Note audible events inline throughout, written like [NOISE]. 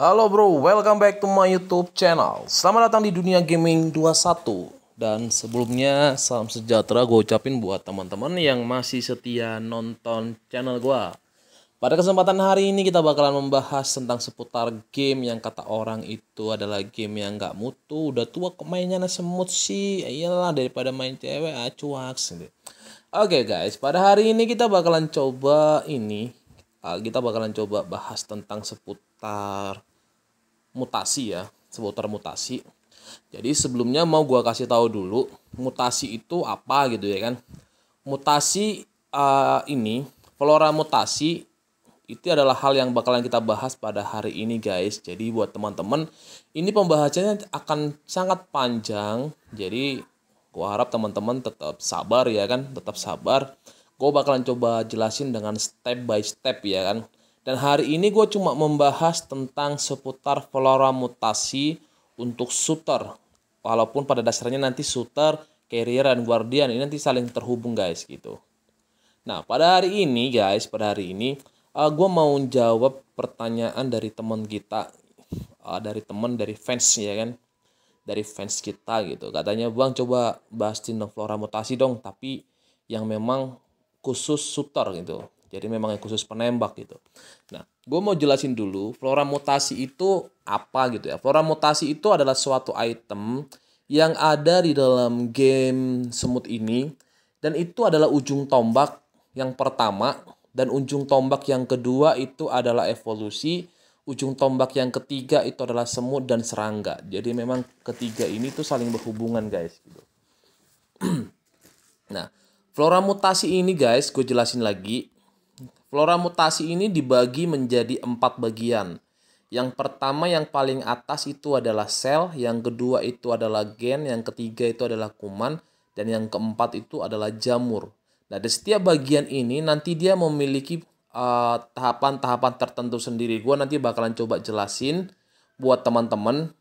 Halo bro, welcome back to my YouTube channel. Selamat datang di dunia gaming 21. Dan sebelumnya salam sejahtera gue ucapin buat teman-teman yang masih setia nonton channel gue. Pada kesempatan hari ini kita bakalan membahas tentang seputar game yang kata orang itu adalah game yang gak mutu, udah tua kok mainnya semut sih, iyalah daripada main cewek acuak ah, Oke okay guys, pada hari ini kita bakalan coba ini, ah, kita bakalan coba bahas tentang seputar mutasi ya, seputar mutasi. Jadi sebelumnya mau gua kasih tahu dulu mutasi itu apa gitu ya kan. Mutasi uh, ini, flora mutasi itu adalah hal yang bakalan kita bahas pada hari ini guys. Jadi buat teman-teman, ini pembahasannya akan sangat panjang. Jadi gua harap teman-teman tetap sabar ya kan, tetap sabar. Gue bakalan coba jelasin dengan step by step ya kan dan hari ini gue cuma membahas tentang seputar flora mutasi untuk shooter. Walaupun pada dasarnya nanti shooter, carrier, dan guardian ini nanti saling terhubung guys gitu. Nah pada hari ini guys, pada hari ini uh, eh, gue mau jawab pertanyaan dari temen kita. Uh, dari temen, dari fans ya kan. Dari fans kita gitu. Katanya bang coba bahas tentang flora mutasi dong. Tapi yang memang khusus shooter gitu jadi memang yang khusus penembak gitu. Nah, gue mau jelasin dulu flora mutasi itu apa gitu ya. Flora mutasi itu adalah suatu item yang ada di dalam game semut ini dan itu adalah ujung tombak yang pertama dan ujung tombak yang kedua itu adalah evolusi ujung tombak yang ketiga itu adalah semut dan serangga. Jadi memang ketiga ini tuh saling berhubungan guys gitu. [CLEARS THROAT] nah, flora mutasi ini guys gue jelasin lagi. Flora mutasi ini dibagi menjadi empat bagian. Yang pertama yang paling atas itu adalah sel, yang kedua itu adalah gen, yang ketiga itu adalah kuman, dan yang keempat itu adalah jamur. Nah, di setiap bagian ini nanti dia memiliki eh, tahapan-tahapan uh, tertentu sendiri. Gua nanti bakalan coba jelasin buat teman-teman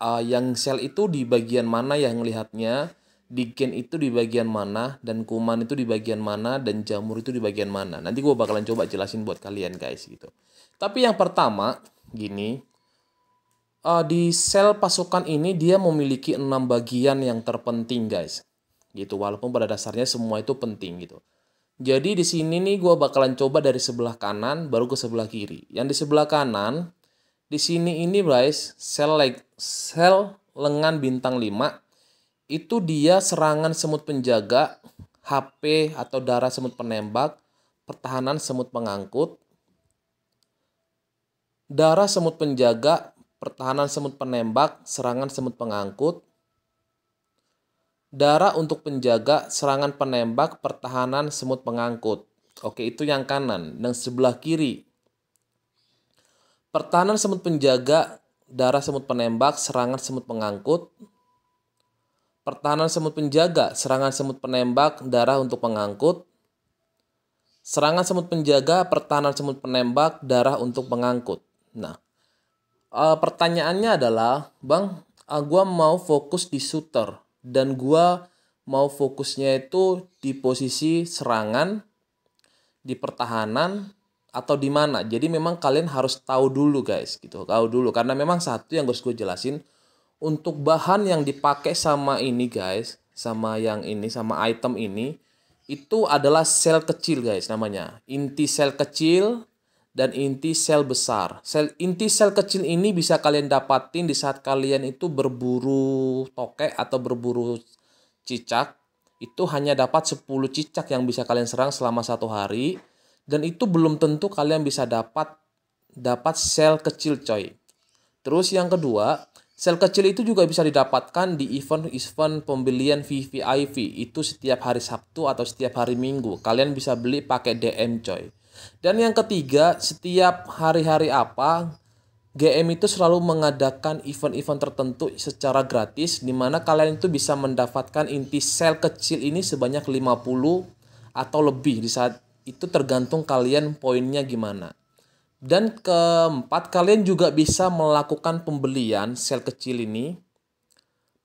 uh, yang sel itu di bagian mana yang melihatnya. Diken itu di bagian mana dan kuman itu di bagian mana dan jamur itu di bagian mana. Nanti gue bakalan coba jelasin buat kalian guys gitu. Tapi yang pertama gini, uh, di sel pasukan ini dia memiliki enam bagian yang terpenting guys. Gitu walaupun pada dasarnya semua itu penting gitu. Jadi di sini nih gue bakalan coba dari sebelah kanan baru ke sebelah kiri. Yang di sebelah kanan di sini ini guys sel leg, sel lengan bintang 5 itu dia serangan semut penjaga, HP atau darah semut penembak, pertahanan semut pengangkut, darah semut penjaga, pertahanan semut penembak, serangan semut pengangkut, darah untuk penjaga, serangan penembak, pertahanan semut pengangkut. Oke, itu yang kanan. Dan sebelah kiri, pertahanan semut penjaga, darah semut penembak, serangan semut pengangkut, pertahanan semut penjaga, serangan semut penembak, darah untuk pengangkut. Serangan semut penjaga, pertahanan semut penembak, darah untuk pengangkut. Nah, e, pertanyaannya adalah, Bang, ah, gua mau fokus di shooter dan gua mau fokusnya itu di posisi serangan, di pertahanan atau di mana. Jadi memang kalian harus tahu dulu guys gitu, tahu dulu karena memang satu yang harus gue jelasin untuk bahan yang dipakai sama ini guys sama yang ini sama item ini itu adalah sel kecil guys namanya inti sel kecil dan inti sel besar sel inti sel kecil ini bisa kalian dapatin di saat kalian itu berburu tokek atau berburu cicak itu hanya dapat 10 cicak yang bisa kalian serang selama satu hari dan itu belum tentu kalian bisa dapat dapat sel kecil coy terus yang kedua Sel kecil itu juga bisa didapatkan di event-event pembelian VVIP itu setiap hari Sabtu atau setiap hari Minggu. Kalian bisa beli pakai DM coy. Dan yang ketiga, setiap hari-hari apa GM itu selalu mengadakan event-event tertentu secara gratis di mana kalian itu bisa mendapatkan inti sel kecil ini sebanyak 50 atau lebih di saat itu tergantung kalian poinnya gimana. Dan keempat, kalian juga bisa melakukan pembelian sel kecil ini.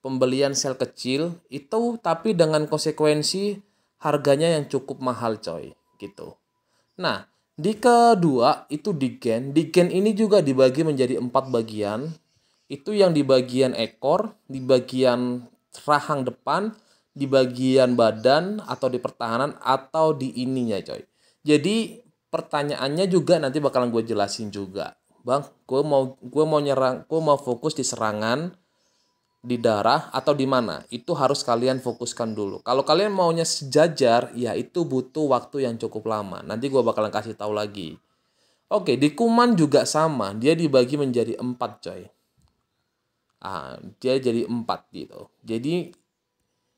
Pembelian sel kecil itu tapi dengan konsekuensi harganya yang cukup mahal coy gitu. Nah, di kedua itu di gen. Di gen ini juga dibagi menjadi empat bagian. Itu yang di bagian ekor, di bagian rahang depan, di bagian badan atau di pertahanan atau di ininya coy. Jadi pertanyaannya juga nanti bakalan gue jelasin juga bang gue mau gue mau nyerang gue mau fokus di serangan di darah atau di mana itu harus kalian fokuskan dulu kalau kalian maunya sejajar ya itu butuh waktu yang cukup lama nanti gue bakalan kasih tahu lagi oke di kuman juga sama dia dibagi menjadi empat coy ah dia jadi empat gitu jadi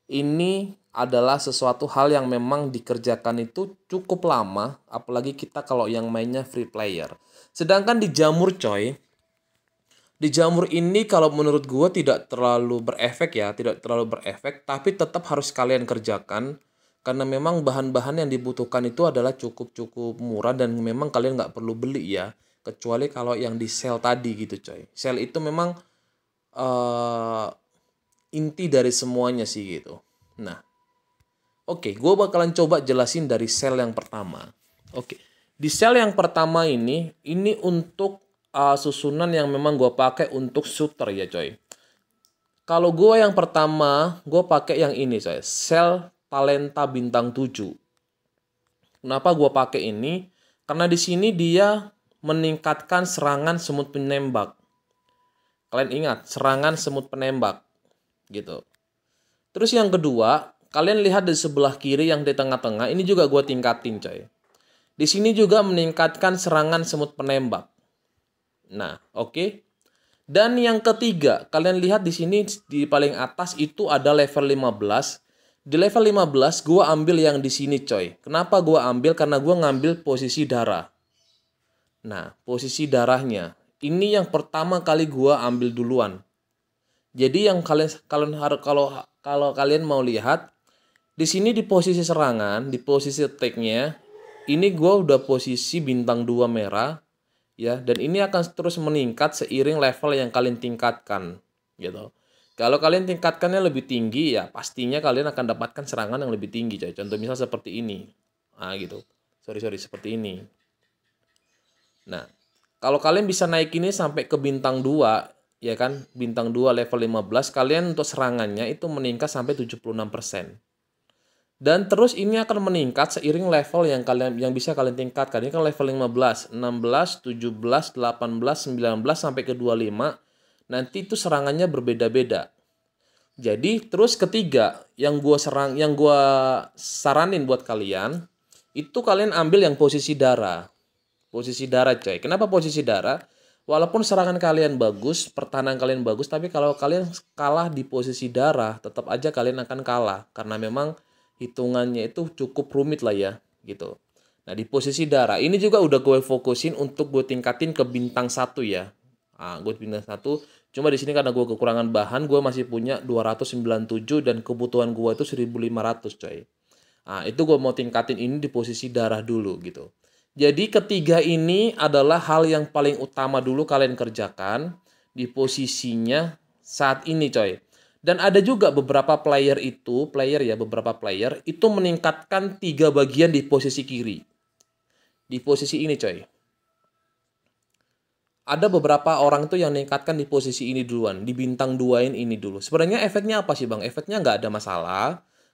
ini adalah sesuatu hal yang memang dikerjakan itu cukup lama, apalagi kita kalau yang mainnya free player. Sedangkan di jamur coy, di jamur ini kalau menurut gue tidak terlalu berefek ya, tidak terlalu berefek, tapi tetap harus kalian kerjakan karena memang bahan-bahan yang dibutuhkan itu adalah cukup-cukup murah dan memang kalian nggak perlu beli ya, kecuali kalau yang di sel tadi gitu coy. Sel itu memang uh, inti dari semuanya sih gitu. Nah, Oke, gue bakalan coba jelasin dari sel yang pertama. Oke, di sel yang pertama ini, ini untuk uh, susunan yang memang gue pakai untuk shooter ya coy. Kalau gue yang pertama, gue pakai yang ini coy, sel talenta bintang 7. Kenapa gue pakai ini? Karena di sini dia meningkatkan serangan semut penembak. Kalian ingat, serangan semut penembak. Gitu. Terus yang kedua, Kalian lihat di sebelah kiri yang di tengah-tengah, ini juga gue tingkatin coy. Di sini juga meningkatkan serangan semut penembak. Nah, oke. Okay. Dan yang ketiga, kalian lihat di sini di paling atas itu ada level 15. Di level 15 gue ambil yang di sini coy. Kenapa gue ambil? Karena gue ngambil posisi darah. Nah, posisi darahnya. Ini yang pertama kali gue ambil duluan. Jadi yang kalian kalian harus kalau kalau kalian mau lihat di sini di posisi serangan, di posisi attack-nya, ini gue udah posisi bintang 2 merah, ya, dan ini akan terus meningkat seiring level yang kalian tingkatkan, gitu. Kalau kalian tingkatkannya lebih tinggi, ya pastinya kalian akan dapatkan serangan yang lebih tinggi, coy. Contoh misal seperti ini, ah gitu. Sorry sorry seperti ini. Nah, kalau kalian bisa naik ini sampai ke bintang 2, ya kan, bintang 2 level 15, kalian untuk serangannya itu meningkat sampai 76% dan terus ini akan meningkat seiring level yang kalian yang bisa kalian tingkatkan. Ini kan level 15, 16, 17, 18, 19 sampai ke 25. Nanti itu serangannya berbeda-beda. Jadi terus ketiga yang gua serang yang gua saranin buat kalian itu kalian ambil yang posisi darah. Posisi darah, coy. Kenapa posisi darah? Walaupun serangan kalian bagus, pertahanan kalian bagus, tapi kalau kalian kalah di posisi darah, tetap aja kalian akan kalah karena memang hitungannya itu cukup rumit lah ya gitu. Nah di posisi darah ini juga udah gue fokusin untuk gue tingkatin ke bintang satu ya. Ah gue bintang satu. Cuma di sini karena gue kekurangan bahan, gue masih punya 297 dan kebutuhan gue itu 1500 coy. Ah itu gue mau tingkatin ini di posisi darah dulu gitu. Jadi ketiga ini adalah hal yang paling utama dulu kalian kerjakan di posisinya saat ini coy. Dan ada juga beberapa player itu, player ya, beberapa player itu meningkatkan tiga bagian di posisi kiri. Di posisi ini coy. Ada beberapa orang itu yang meningkatkan di posisi ini duluan, di bintang duain ini dulu. Sebenarnya efeknya apa sih bang? Efeknya nggak ada masalah.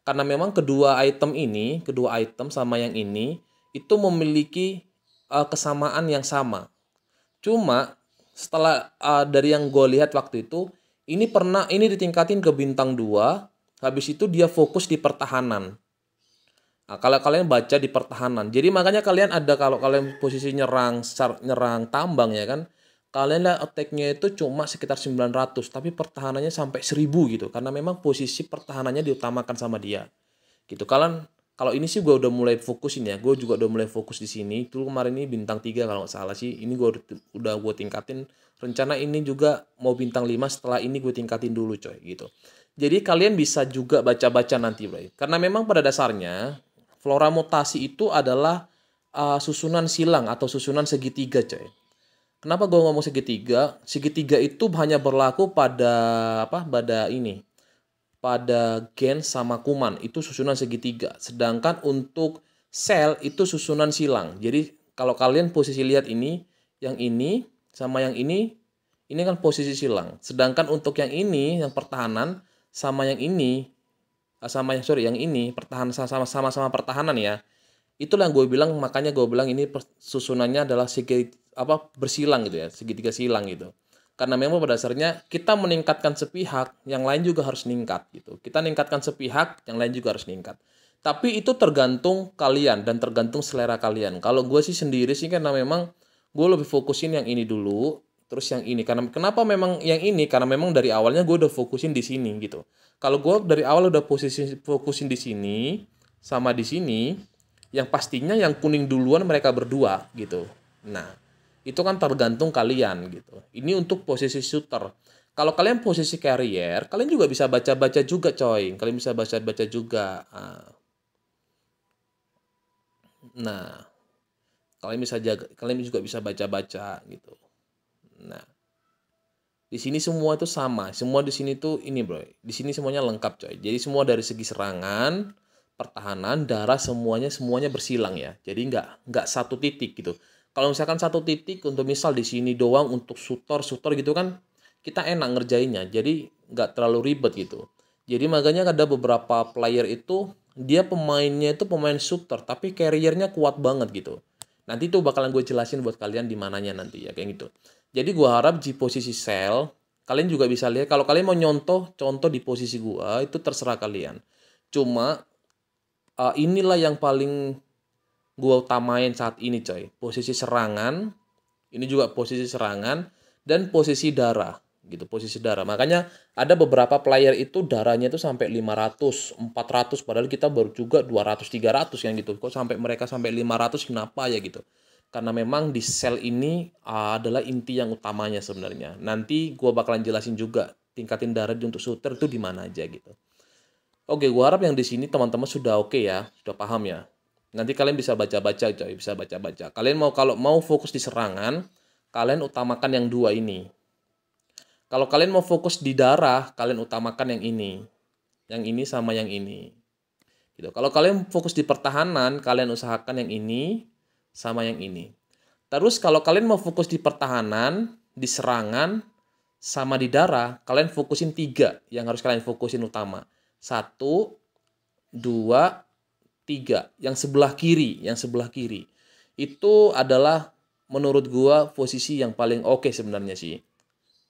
Karena memang kedua item ini, kedua item sama yang ini, itu memiliki uh, kesamaan yang sama. Cuma setelah uh, dari yang gue lihat waktu itu, ini pernah ini ditingkatin ke bintang 2, habis itu dia fokus di pertahanan. Nah, kalau kalian baca di pertahanan. Jadi makanya kalian ada kalau kalian posisi nyerang nyerang tambang ya kan. Kalian lihat attack-nya itu cuma sekitar 900 tapi pertahanannya sampai 1000 gitu karena memang posisi pertahanannya diutamakan sama dia. Gitu. Kalian kalau ini sih gue udah mulai fokus ini ya gue juga udah mulai fokus di sini dulu kemarin ini bintang 3 kalau nggak salah sih ini gue udah, udah gue tingkatin rencana ini juga mau bintang 5 setelah ini gue tingkatin dulu coy gitu jadi kalian bisa juga baca-baca nanti bro karena memang pada dasarnya flora mutasi itu adalah uh, susunan silang atau susunan segitiga coy kenapa gue ngomong segitiga segitiga itu hanya berlaku pada apa pada ini pada gen sama kuman itu susunan segitiga. Sedangkan untuk sel itu susunan silang. Jadi kalau kalian posisi lihat ini, yang ini sama yang ini, ini kan posisi silang. Sedangkan untuk yang ini, yang pertahanan sama yang ini, eh, sama yang sorry yang ini pertahanan sama sama sama pertahanan ya. Itulah yang gue bilang makanya gue bilang ini susunannya adalah segi apa bersilang gitu ya, segitiga silang gitu karena memang pada dasarnya kita meningkatkan sepihak, yang lain juga harus meningkat gitu. Kita meningkatkan sepihak, yang lain juga harus meningkat. Tapi itu tergantung kalian dan tergantung selera kalian. Kalau gue sih sendiri sih karena memang gue lebih fokusin yang ini dulu, terus yang ini. Karena kenapa memang yang ini? Karena memang dari awalnya gue udah fokusin di sini gitu. Kalau gue dari awal udah posisi fokusin di sini sama di sini, yang pastinya yang kuning duluan mereka berdua gitu. Nah, itu kan tergantung kalian gitu. Ini untuk posisi shooter. Kalau kalian posisi carrier, kalian juga bisa baca-baca juga coy. Kalian bisa baca-baca juga. Ah. Nah, kalian bisa jaga, kalian juga bisa baca-baca gitu. Nah, di sini semua itu sama. Semua di sini tuh ini bro. Di sini semuanya lengkap coy. Jadi semua dari segi serangan, pertahanan, darah semuanya semuanya bersilang ya. Jadi nggak nggak satu titik gitu kalau misalkan satu titik untuk misal di sini doang untuk sutor sutor gitu kan kita enak ngerjainnya jadi nggak terlalu ribet gitu jadi makanya ada beberapa player itu dia pemainnya itu pemain shooter tapi carriernya kuat banget gitu nanti tuh bakalan gue jelasin buat kalian di mananya nanti ya kayak gitu jadi gue harap di posisi sell kalian juga bisa lihat kalau kalian mau nyontoh contoh di posisi gue itu terserah kalian cuma uh, inilah yang paling gue utamain saat ini coy. Posisi serangan, ini juga posisi serangan, dan posisi darah gitu posisi darah makanya ada beberapa player itu darahnya itu sampai 500 400 padahal kita baru juga 200 300 yang gitu kok sampai mereka sampai 500 kenapa ya gitu karena memang di sel ini adalah inti yang utamanya sebenarnya nanti gua bakalan jelasin juga tingkatin darah untuk shooter itu di mana aja gitu oke gua harap yang di sini teman-teman sudah oke ya sudah paham ya Nanti kalian bisa baca-baca coy, bisa baca-baca. Kalian mau kalau mau fokus di serangan, kalian utamakan yang dua ini. Kalau kalian mau fokus di darah, kalian utamakan yang ini. Yang ini sama yang ini. Gitu. Kalau kalian fokus di pertahanan, kalian usahakan yang ini sama yang ini. Terus kalau kalian mau fokus di pertahanan, di serangan, sama di darah, kalian fokusin tiga yang harus kalian fokusin utama. Satu, dua, tiga yang sebelah kiri yang sebelah kiri itu adalah menurut gua posisi yang paling oke okay sebenarnya sih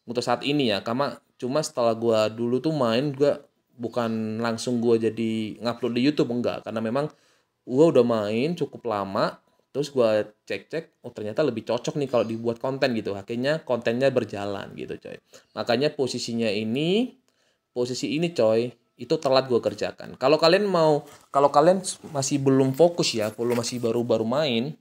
untuk saat ini ya karena cuma setelah gua dulu tuh main gua bukan langsung gua jadi ngupload di YouTube enggak karena memang gua udah main cukup lama terus gua cek-cek oh ternyata lebih cocok nih kalau dibuat konten gitu akhirnya kontennya berjalan gitu coy makanya posisinya ini posisi ini coy itu telat gue kerjakan kalau kalian mau kalau kalian masih belum fokus ya kalau masih baru-baru main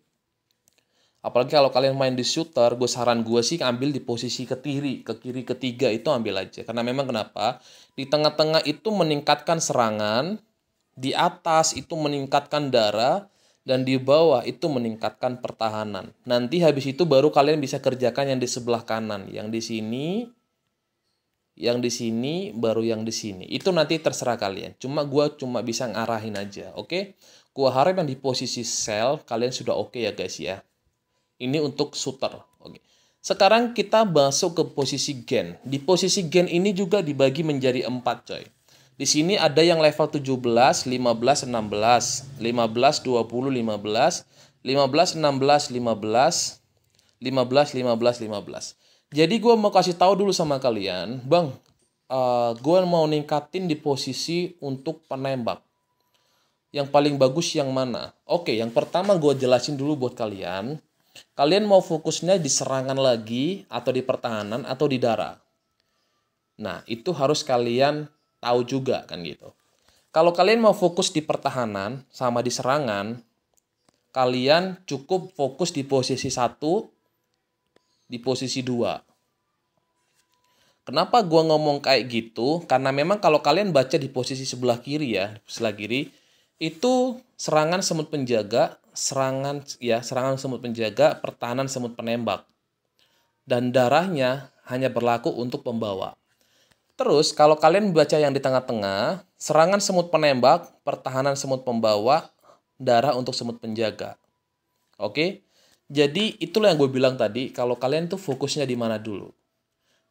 apalagi kalau kalian main di shooter gue saran gue sih ambil di posisi ke kiri ke kiri ketiga itu ambil aja karena memang kenapa di tengah-tengah itu meningkatkan serangan di atas itu meningkatkan darah dan di bawah itu meningkatkan pertahanan. Nanti habis itu baru kalian bisa kerjakan yang di sebelah kanan, yang di sini yang di sini, baru yang di sini. Itu nanti terserah kalian. Cuma gua cuma bisa ngarahin aja, oke? Okay? Gua harap yang di posisi sell kalian sudah oke okay ya guys ya. Ini untuk shooter, oke. Okay. Sekarang kita masuk ke posisi gen. Di posisi gen ini juga dibagi menjadi empat coy. Di sini ada yang level 17, 15, 16, 15, 20, 15, 15, 16, 15, 15, 15, 15. Jadi gue mau kasih tahu dulu sama kalian, bang, uh, eh, gue mau ningkatin di posisi untuk penembak. Yang paling bagus yang mana? Oke, yang pertama gue jelasin dulu buat kalian. Kalian mau fokusnya di serangan lagi atau di pertahanan atau di darah. Nah, itu harus kalian tahu juga kan gitu. Kalau kalian mau fokus di pertahanan sama di serangan, kalian cukup fokus di posisi satu di posisi dua. Kenapa gua ngomong kayak gitu? Karena memang kalau kalian baca di posisi sebelah kiri ya, sebelah kiri itu serangan semut penjaga, serangan ya, serangan semut penjaga, pertahanan semut penembak. Dan darahnya hanya berlaku untuk pembawa. Terus kalau kalian baca yang di tengah-tengah, serangan semut penembak, pertahanan semut pembawa, darah untuk semut penjaga. Oke? Jadi itulah yang gue bilang tadi, kalau kalian tuh fokusnya di mana dulu.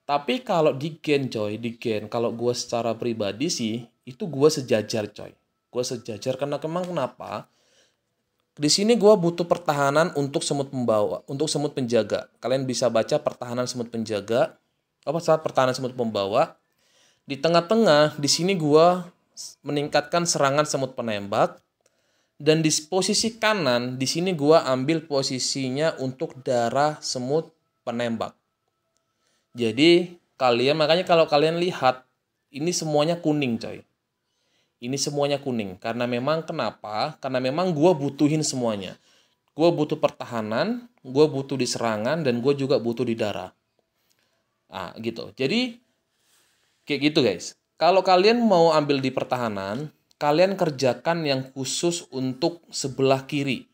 Tapi kalau di gen coy, di gen, kalau gue secara pribadi sih, itu gue sejajar coy. Gue sejajar karena kemang kenapa? Di sini gue butuh pertahanan untuk semut pembawa, untuk semut penjaga. Kalian bisa baca pertahanan semut penjaga, apa saat pertahanan semut pembawa. Di tengah-tengah, di sini gue meningkatkan serangan semut penembak dan di posisi kanan di sini gua ambil posisinya untuk darah semut penembak. Jadi kalian makanya kalau kalian lihat ini semuanya kuning coy. Ini semuanya kuning karena memang kenapa? Karena memang gua butuhin semuanya. Gue butuh pertahanan, gue butuh diserangan, dan gue juga butuh di darah. Ah, gitu. Jadi, kayak gitu guys. Kalau kalian mau ambil di pertahanan, kalian kerjakan yang khusus untuk sebelah kiri.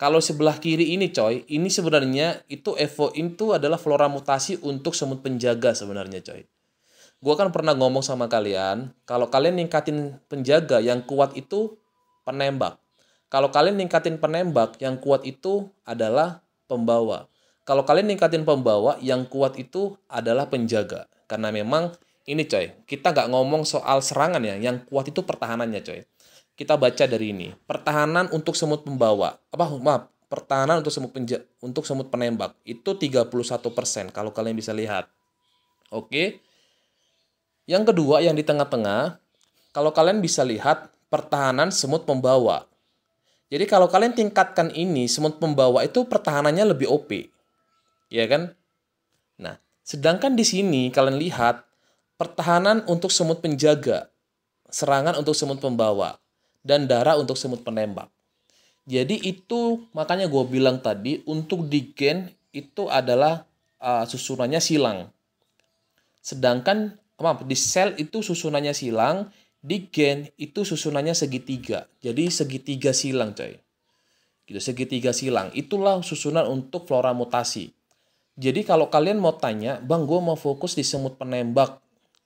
Kalau sebelah kiri ini coy, ini sebenarnya itu Evo itu adalah flora mutasi untuk semut penjaga sebenarnya coy. Gua kan pernah ngomong sama kalian, kalau kalian ningkatin penjaga yang kuat itu penembak. Kalau kalian ningkatin penembak yang kuat itu adalah pembawa. Kalau kalian ningkatin pembawa yang kuat itu adalah penjaga. Karena memang ini coy, kita nggak ngomong soal serangan ya, yang kuat itu pertahanannya coy. Kita baca dari ini, pertahanan untuk semut pembawa, apa maaf, pertahanan untuk semut penja, untuk semut penembak itu 31% kalau kalian bisa lihat. Oke. Yang kedua yang di tengah-tengah, kalau kalian bisa lihat pertahanan semut pembawa. Jadi kalau kalian tingkatkan ini, semut pembawa itu pertahanannya lebih OP. Ya kan? Nah, sedangkan di sini kalian lihat pertahanan untuk semut penjaga, serangan untuk semut pembawa, dan darah untuk semut penembak. Jadi itu makanya gue bilang tadi untuk di gen itu adalah uh, susunannya silang. Sedangkan maaf di sel itu susunannya silang, di gen itu susunannya segitiga. Jadi segitiga silang coy. Gitu segitiga silang. Itulah susunan untuk flora mutasi. Jadi kalau kalian mau tanya, bang gue mau fokus di semut penembak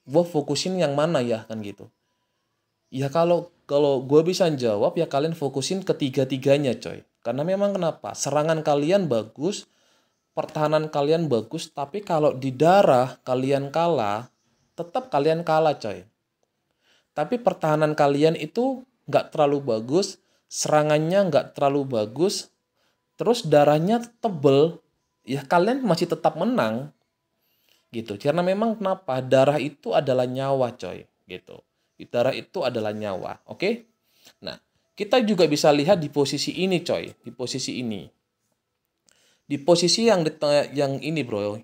gue fokusin yang mana ya kan gitu ya kalau kalau gue bisa jawab ya kalian fokusin ketiga-tiganya coy karena memang kenapa serangan kalian bagus pertahanan kalian bagus tapi kalau di darah kalian kalah tetap kalian kalah coy tapi pertahanan kalian itu nggak terlalu bagus serangannya nggak terlalu bagus terus darahnya tebel ya kalian masih tetap menang gitu karena memang kenapa darah itu adalah nyawa coy gitu darah itu adalah nyawa oke okay? nah kita juga bisa lihat di posisi ini coy di posisi ini di posisi yang di yang ini bro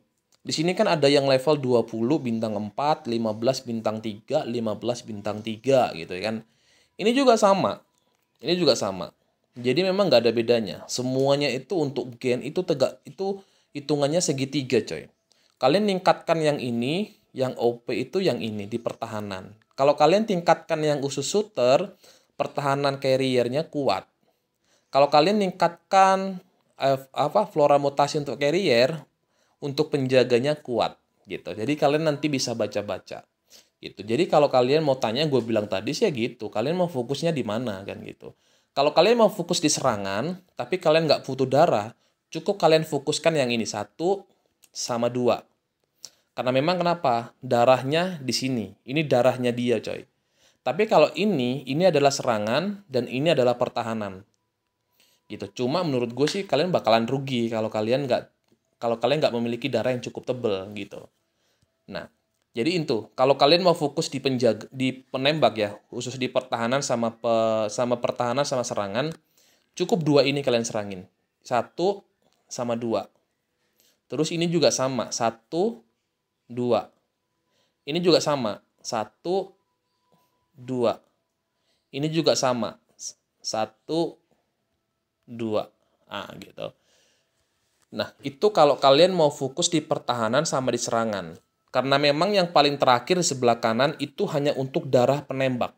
di sini kan ada yang level 20 bintang 4 15 bintang 3 15 bintang 3 gitu ya kan ini juga sama ini juga sama jadi memang nggak ada bedanya semuanya itu untuk gen itu tegak itu hitungannya segitiga coy Kalian tingkatkan yang ini, yang OP itu yang ini di pertahanan. Kalau kalian tingkatkan yang usus shooter, pertahanan carriernya kuat. Kalau kalian tingkatkan eh, apa flora mutasi untuk carrier, untuk penjaganya kuat gitu. Jadi kalian nanti bisa baca-baca gitu. Jadi kalau kalian mau tanya gue bilang tadi sih ya gitu. Kalian mau fokusnya di mana kan gitu. Kalau kalian mau fokus di serangan, tapi kalian nggak butuh darah, cukup kalian fokuskan yang ini satu sama dua karena memang kenapa? Darahnya di sini. Ini darahnya dia, coy. Tapi kalau ini, ini adalah serangan dan ini adalah pertahanan. Gitu. Cuma menurut gue sih kalian bakalan rugi kalau kalian nggak kalau kalian nggak memiliki darah yang cukup tebel gitu. Nah, jadi itu kalau kalian mau fokus di penjaga di penembak ya, khusus di pertahanan sama pe, sama pertahanan sama serangan, cukup dua ini kalian serangin. Satu sama dua. Terus ini juga sama, satu dua. Ini juga sama. Satu, dua. Ini juga sama. Satu, dua. Ah, gitu. Nah, itu kalau kalian mau fokus di pertahanan sama di serangan. Karena memang yang paling terakhir di sebelah kanan itu hanya untuk darah penembak.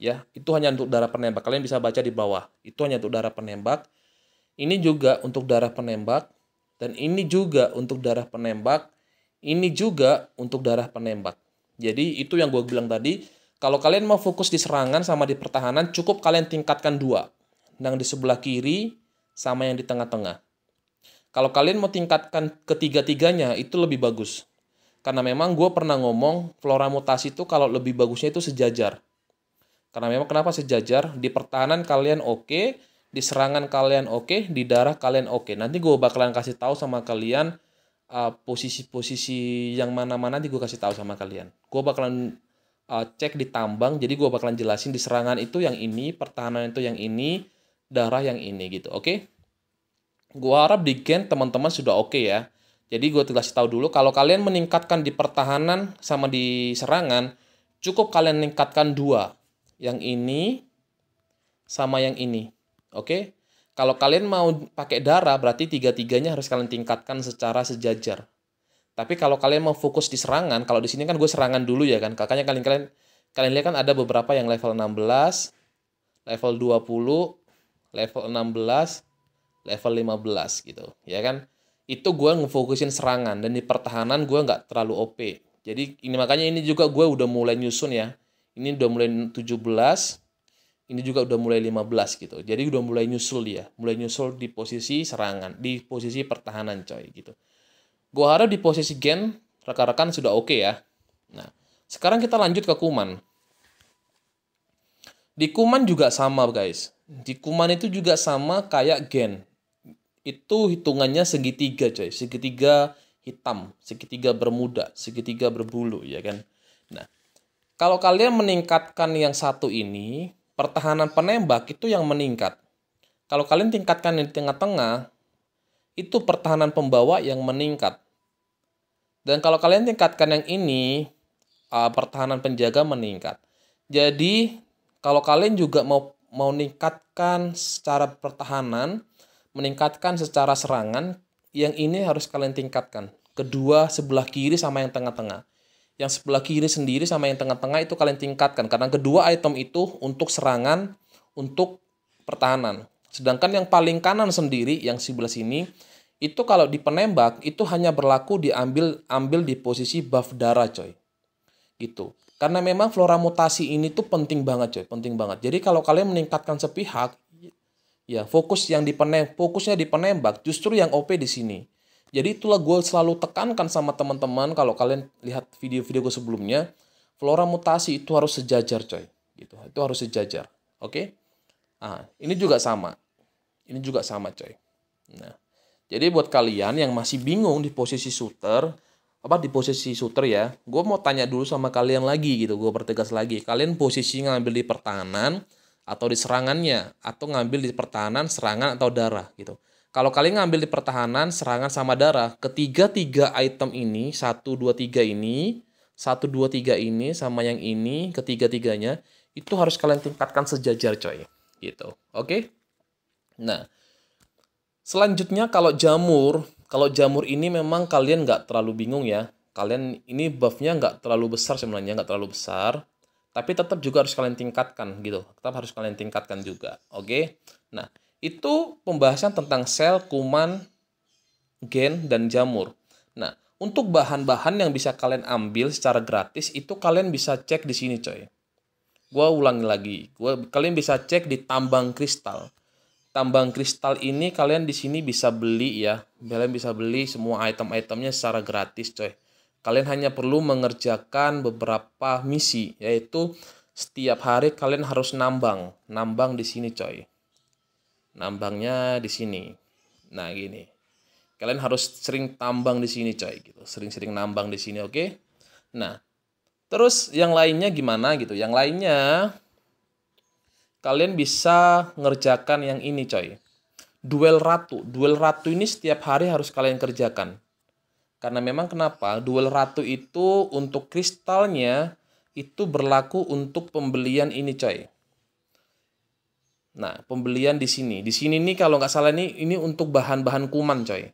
Ya, itu hanya untuk darah penembak. Kalian bisa baca di bawah. Itu hanya untuk darah penembak. Ini juga untuk darah penembak dan ini juga untuk darah penembak ini juga untuk darah penembak. Jadi itu yang gue bilang tadi, kalau kalian mau fokus di serangan sama di pertahanan, cukup kalian tingkatkan dua. Yang di sebelah kiri sama yang di tengah-tengah. Kalau kalian mau tingkatkan ketiga-tiganya, itu lebih bagus. Karena memang gue pernah ngomong, flora mutasi itu kalau lebih bagusnya itu sejajar. Karena memang kenapa sejajar? Di pertahanan kalian oke, di serangan kalian oke, di darah kalian oke. Nanti gue bakalan kasih tahu sama kalian Eh, posisi-posisi uh, yang mana-mana nanti gue kasih tahu sama kalian gue bakalan uh, cek di tambang jadi gue bakalan jelasin di serangan itu yang ini pertahanan itu yang ini darah yang ini gitu oke okay? gue harap di gen teman-teman sudah oke okay ya jadi gue kasih tahu dulu kalau kalian meningkatkan di pertahanan sama di serangan cukup kalian meningkatkan dua yang ini sama yang ini oke okay? Kalau kalian mau pakai darah, berarti tiga-tiganya harus kalian tingkatkan secara sejajar. Tapi kalau kalian mau fokus di serangan, kalau di sini kan gue serangan dulu ya kan. Kakaknya kalian kalian kalian lihat kan ada beberapa yang level 16, level 20, level 16, level 15 gitu, ya kan? Itu gue ngefokusin serangan dan di pertahanan gue nggak terlalu OP. Jadi ini makanya ini juga gue udah mulai nyusun ya. Ini udah mulai 17, ini juga udah mulai 15 gitu. Jadi udah mulai nyusul dia, mulai nyusul di posisi serangan, di posisi pertahanan coy gitu. Gua harap di posisi Gen rekan-rekan sudah oke okay ya. Nah, sekarang kita lanjut ke Kuman. Di Kuman juga sama guys. Di Kuman itu juga sama kayak Gen. Itu hitungannya segitiga coy, segitiga hitam, segitiga bermuda, segitiga berbulu ya kan. Nah, kalau kalian meningkatkan yang satu ini, pertahanan penembak itu yang meningkat. Kalau kalian tingkatkan di tengah-tengah, itu pertahanan pembawa yang meningkat. Dan kalau kalian tingkatkan yang ini, ah, pertahanan penjaga meningkat. Jadi, kalau kalian juga mau mau meningkatkan secara pertahanan, meningkatkan secara serangan, yang ini harus kalian tingkatkan. Kedua sebelah kiri sama yang tengah-tengah yang sebelah kiri sendiri sama yang tengah-tengah itu kalian tingkatkan karena kedua item itu untuk serangan untuk pertahanan. Sedangkan yang paling kanan sendiri yang sebelah sini itu kalau di penembak itu hanya berlaku diambil ambil di posisi buff darah coy. Gitu. Karena memang flora mutasi ini tuh penting banget coy, penting banget. Jadi kalau kalian meningkatkan sepihak ya fokus yang di penembak, fokusnya di penembak justru yang OP di sini. Jadi itulah gue selalu tekankan sama teman-teman kalau kalian lihat video-video gue sebelumnya, flora mutasi itu harus sejajar coy, gitu. Itu harus sejajar, oke? Okay? Ah, ini juga sama, ini juga sama coy. Nah, jadi buat kalian yang masih bingung di posisi shooter, apa di posisi shooter ya, gue mau tanya dulu sama kalian lagi gitu, gue pertegas lagi. Kalian posisi ngambil di pertahanan atau di serangannya, atau ngambil di pertahanan, serangan atau darah gitu kalau kalian ngambil di pertahanan, serangan sama darah, ketiga-tiga item ini, satu dua tiga ini, satu dua tiga ini, sama yang ini, ketiga-tiganya, itu harus kalian tingkatkan sejajar coy. Gitu, oke? Okay? Nah, selanjutnya kalau jamur, kalau jamur ini memang kalian nggak terlalu bingung ya. Kalian ini buffnya nggak terlalu besar sebenarnya, nggak terlalu besar. Tapi tetap juga harus kalian tingkatkan gitu. Tetap harus kalian tingkatkan juga, oke? Okay? Nah, itu pembahasan tentang sel, kuman, gen, dan jamur. Nah, untuk bahan-bahan yang bisa kalian ambil secara gratis itu kalian bisa cek di sini coy. Gua ulangi lagi, gua kalian bisa cek di tambang kristal. Tambang kristal ini kalian di sini bisa beli ya. Kalian bisa beli semua item-itemnya secara gratis coy. Kalian hanya perlu mengerjakan beberapa misi yaitu setiap hari kalian harus nambang, nambang di sini coy nambangnya di sini nah gini kalian harus sering tambang di sini coy gitu sering-sering nambang di sini oke okay? nah terus yang lainnya gimana gitu yang lainnya kalian bisa ngerjakan yang ini coy duel ratu duel ratu ini setiap hari harus kalian kerjakan karena memang kenapa duel ratu itu untuk kristalnya itu berlaku untuk pembelian ini coy Nah, pembelian di sini. Di sini nih kalau nggak salah ini ini untuk bahan-bahan kuman, coy.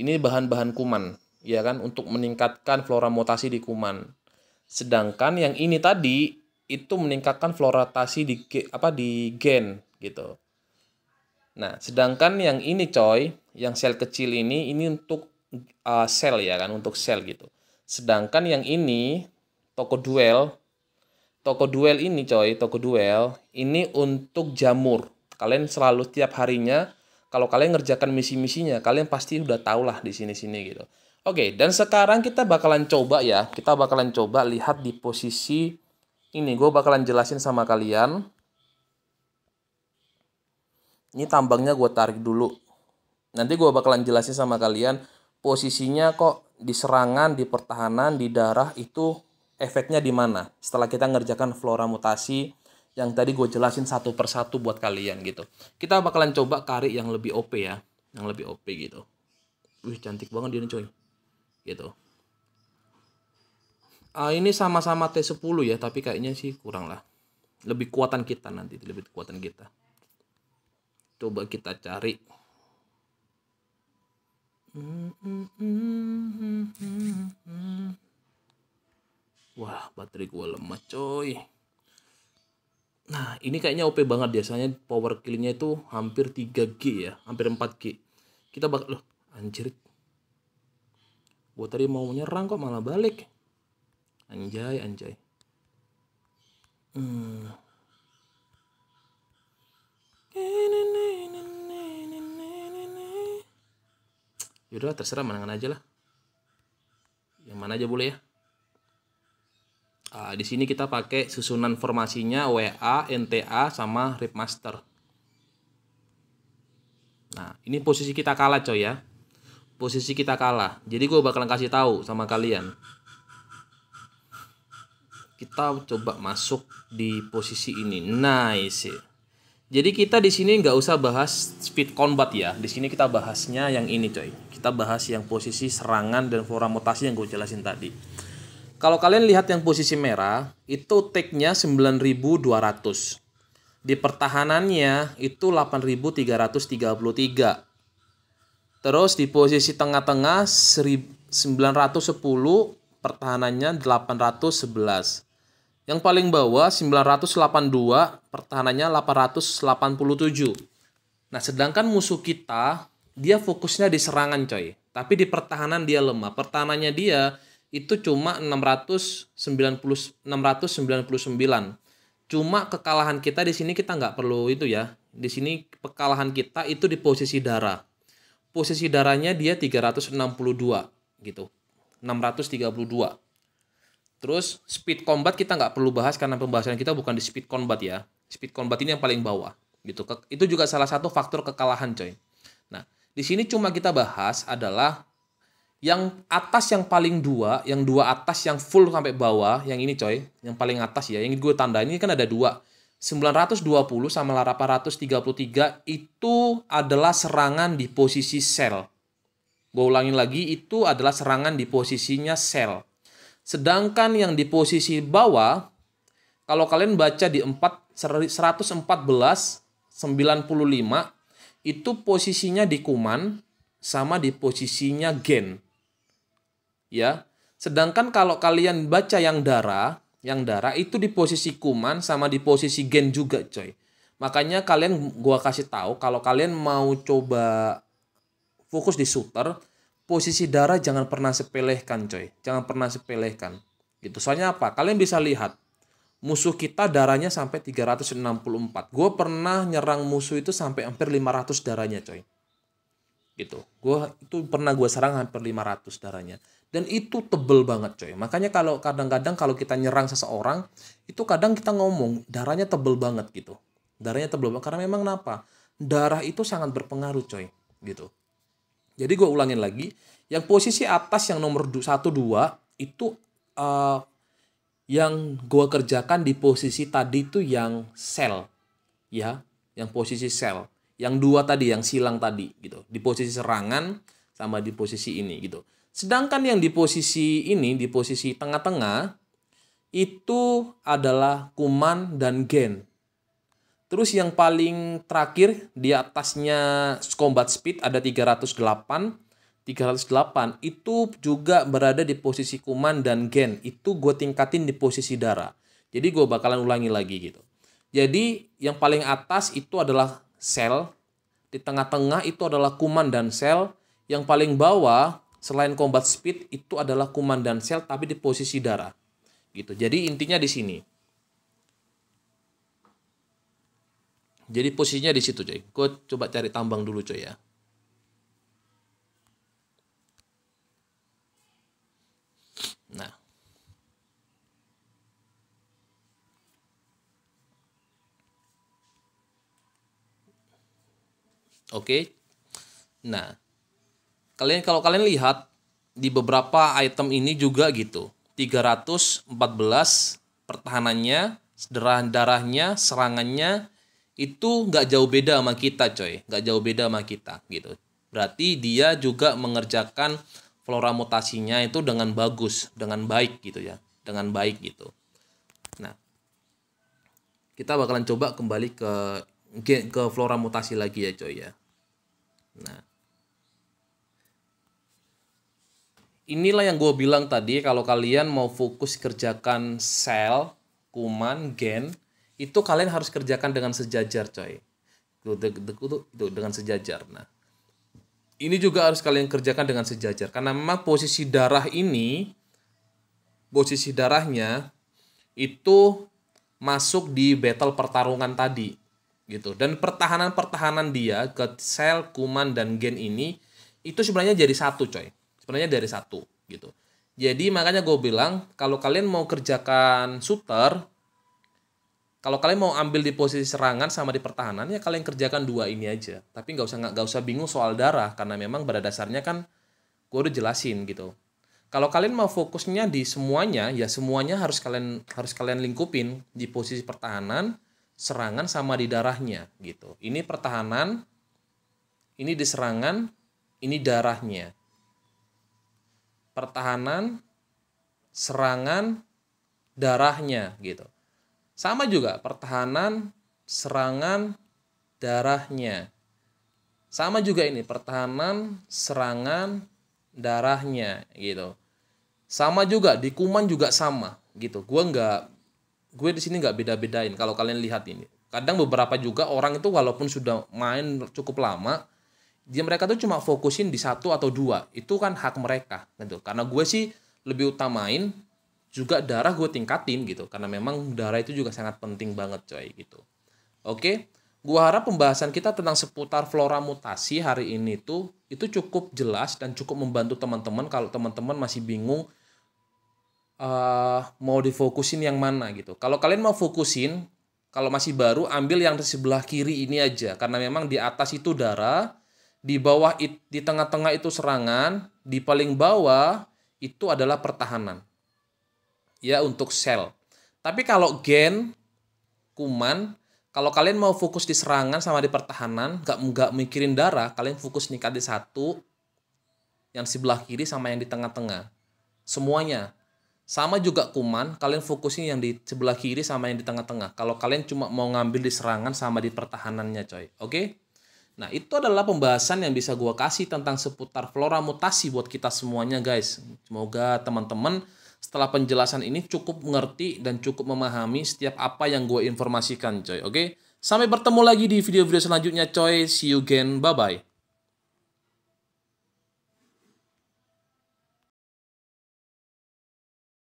Ini bahan-bahan kuman, ya kan, untuk meningkatkan flora mutasi di kuman. Sedangkan yang ini tadi itu meningkatkan flora mutasi di apa di gen gitu. Nah, sedangkan yang ini coy, yang sel kecil ini ini untuk uh, sel ya kan, untuk sel gitu. Sedangkan yang ini toko duel Toko duel ini coy, toko duel ini untuk jamur. Kalian selalu tiap harinya kalau kalian ngerjakan misi-misinya, kalian pasti udah tau lah di sini-sini gitu. Oke, dan sekarang kita bakalan coba ya. Kita bakalan coba lihat di posisi ini. Gue bakalan jelasin sama kalian. Ini tambangnya gue tarik dulu. Nanti gue bakalan jelasin sama kalian posisinya kok di serangan, di pertahanan, di darah itu efeknya di mana setelah kita ngerjakan flora mutasi yang tadi gue jelasin satu persatu buat kalian gitu. Kita bakalan coba cari yang lebih OP ya, yang lebih OP gitu. Wih cantik banget dia nih coy, gitu. Uh, ini sama-sama T10 ya, tapi kayaknya sih kurang lah. Lebih kuatan kita nanti, lebih kuatan kita. Coba kita cari. Mm hmm, hmm, hmm, hmm Wah, baterai gua lemah, coy. Nah, ini kayaknya OP banget biasanya power killingnya itu hampir 3G ya, hampir 4G. Kita bakal loh, anjir. Gue tadi mau nyerang kok malah balik. Anjay, anjay. Hmm. Yaudah terserah menangan aja lah. Yang mana aja boleh ya. Nah, di sini kita pakai susunan formasinya WA, NTA, sama RIP master. Nah, ini posisi kita kalah coy ya. Posisi kita kalah. Jadi gue bakalan kasih tahu sama kalian. Kita coba masuk di posisi ini. Nice. Jadi kita di sini nggak usah bahas speed combat ya. Di sini kita bahasnya yang ini coy. Kita bahas yang posisi serangan dan form mutasi yang gue jelasin tadi. Kalau kalian lihat yang posisi merah, itu take-nya 9200. Di pertahanannya itu 8333. Terus di posisi tengah-tengah 910, pertahanannya 811. Yang paling bawah 982, pertahanannya 887. Nah, sedangkan musuh kita dia fokusnya di serangan, coy. Tapi di pertahanan dia lemah. Pertahanannya dia itu cuma 690 699. Cuma kekalahan kita di sini kita nggak perlu itu ya. Di sini kekalahan kita itu di posisi darah. Posisi darahnya dia 362 gitu. 632. Terus speed combat kita nggak perlu bahas karena pembahasan kita bukan di speed combat ya. Speed combat ini yang paling bawah gitu. Itu juga salah satu faktor kekalahan coy. Nah, di sini cuma kita bahas adalah yang atas yang paling dua, yang dua atas yang full sampai bawah, yang ini coy, yang paling atas ya, yang gue tanda ini kan ada dua. 920 sama 833 itu adalah serangan di posisi sel. Gue ulangin lagi, itu adalah serangan di posisinya sel. Sedangkan yang di posisi bawah, kalau kalian baca di 4, 114, 95, itu posisinya di kuman sama di posisinya gen ya. Sedangkan kalau kalian baca yang darah, yang darah itu di posisi kuman sama di posisi gen juga, coy. Makanya kalian gua kasih tahu kalau kalian mau coba fokus di shooter, posisi darah jangan pernah sepelehkan, coy. Jangan pernah sepelehkan. Gitu. Soalnya apa? Kalian bisa lihat musuh kita darahnya sampai 364. Gua pernah nyerang musuh itu sampai hampir 500 darahnya coy. Gitu. Gua itu pernah gua serang hampir 500 darahnya dan itu tebel banget coy makanya kalau kadang-kadang kalau kita nyerang seseorang itu kadang kita ngomong darahnya tebel banget gitu darahnya tebel banget karena memang kenapa darah itu sangat berpengaruh coy gitu jadi gue ulangin lagi yang posisi atas yang nomor 1 2 itu uh, yang gue kerjakan di posisi tadi itu yang sel ya yang posisi sel yang dua tadi yang silang tadi gitu di posisi serangan sama di posisi ini gitu Sedangkan yang di posisi ini, di posisi tengah-tengah, itu adalah kuman dan gen. Terus yang paling terakhir di atasnya combat speed ada 308. 308 itu juga berada di posisi kuman dan gen. Itu gue tingkatin di posisi darah. Jadi gue bakalan ulangi lagi gitu. Jadi yang paling atas itu adalah sel. Di tengah-tengah itu adalah kuman dan sel. Yang paling bawah selain combat speed itu adalah komandan sel tapi di posisi darah, Gitu. Jadi intinya di sini. Jadi posisinya di situ, coy. Gue coba cari tambang dulu, coy ya. Nah. Oke. Nah, Kalian kalau kalian lihat di beberapa item ini juga gitu. 314 pertahanannya, darah darahnya, serangannya itu nggak jauh beda sama kita coy. Nggak jauh beda sama kita gitu. Berarti dia juga mengerjakan flora mutasinya itu dengan bagus, dengan baik gitu ya. Dengan baik gitu. Nah, kita bakalan coba kembali ke ke flora mutasi lagi ya coy ya. Nah, inilah yang gue bilang tadi kalau kalian mau fokus kerjakan sel, kuman, gen, itu kalian harus kerjakan dengan sejajar coy. Itu, itu dengan sejajar. Nah, ini juga harus kalian kerjakan dengan sejajar karena memang posisi darah ini posisi darahnya itu masuk di battle pertarungan tadi gitu dan pertahanan pertahanan dia ke sel kuman dan gen ini itu sebenarnya jadi satu coy sebenarnya dari satu gitu jadi makanya gue bilang kalau kalian mau kerjakan shooter kalau kalian mau ambil di posisi serangan sama di pertahanan ya kalian kerjakan dua ini aja tapi nggak usah nggak usah bingung soal darah karena memang pada dasarnya kan gue udah jelasin gitu kalau kalian mau fokusnya di semuanya ya semuanya harus kalian harus kalian lingkupin di posisi pertahanan serangan sama di darahnya gitu ini pertahanan ini di serangan ini darahnya pertahanan, serangan, darahnya gitu. Sama juga pertahanan, serangan, darahnya. Sama juga ini pertahanan, serangan, darahnya gitu. Sama juga di kuman juga sama gitu. Gue nggak gue di sini nggak beda-bedain kalau kalian lihat ini. Kadang beberapa juga orang itu walaupun sudah main cukup lama dia mereka tuh cuma fokusin di satu atau dua itu kan hak mereka gitu karena gue sih lebih utamain juga darah gue tingkatin gitu karena memang darah itu juga sangat penting banget coy gitu oke gue harap pembahasan kita tentang seputar flora mutasi hari ini tuh itu cukup jelas dan cukup membantu teman-teman kalau teman-teman masih bingung uh, mau difokusin yang mana gitu kalau kalian mau fokusin kalau masih baru ambil yang di sebelah kiri ini aja karena memang di atas itu darah di bawah di tengah-tengah itu serangan, di paling bawah itu adalah pertahanan. Ya untuk sel. Tapi kalau gen kuman, kalau kalian mau fokus di serangan sama di pertahanan, nggak nggak mikirin darah, kalian fokus nikah di satu, yang sebelah kiri sama yang di tengah-tengah. Semuanya. Sama juga kuman, kalian fokusin yang di sebelah kiri sama yang di tengah-tengah. Kalau kalian cuma mau ngambil di serangan sama di pertahanannya, coy. Oke? Okay? Nah, itu adalah pembahasan yang bisa gue kasih tentang seputar flora mutasi buat kita semuanya, guys. Semoga teman-teman setelah penjelasan ini cukup mengerti dan cukup memahami setiap apa yang gue informasikan, coy. Oke, sampai bertemu lagi di video-video selanjutnya, coy. See you again, bye-bye.